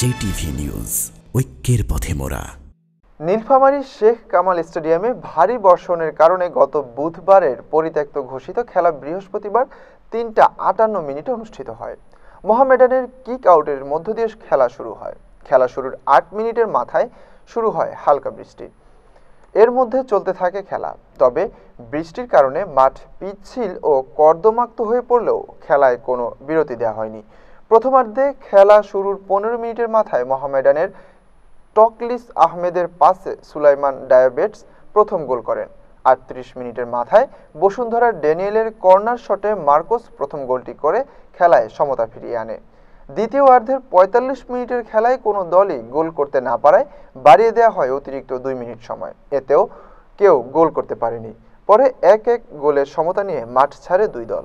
JTV news ঐক্যের পথে মোড়া নীলফামারীর শেখ কামাল স্টেডিয়ামে ভারী বর্ষণের কারণে গত বুধবারের পরিত্যক্ত ঘোষিত খেলা বৃহস্পতিবার তিনটা আটান্ন মিনিটে অনুষ্ঠিত হয় মোহামেডানের কিক আউটের মধ্য দিয়ে খেলা শুরু হয় খেলা শুরুর আট মিনিটের মাথায় শুরু হয় হালকা বৃষ্টি এর মধ্যে চলতে থাকে খেলা তবে বৃষ্টির কারণে মাঠ পিচ্ছিল ও কর্দমাক্ত হয়ে পড়লেও খেলায় কোনো বিরতি দেওয়া হয়নি প্রথমার্ধে খেলা শুরুর পনেরো মিনিটের মাথায় মহামেডানের টকলিস আহমেদের পাশে সুলাইমান ডায়াবেটস প্রথম গোল করেন আটত্রিশ মিনিটের মাথায় বসুন্ধরা ড্যানিয়েলের কর্নার শটে মার্কোস প্রথম গোলটি করে খেলায় সমতা ফিরিয়ে আনে দ্বিতীয় অর্ধের পঁয়তাল্লিশ মিনিটের খেলায় কোনো দলই গোল করতে না পারায় বাড়িয়ে দেওয়া হয় অতিরিক্ত দুই মিনিট সময় এতেও কেউ গোল করতে পারেনি পরে এক এক গোলের সমতা নিয়ে মাঠ ছাড়ে দুই দল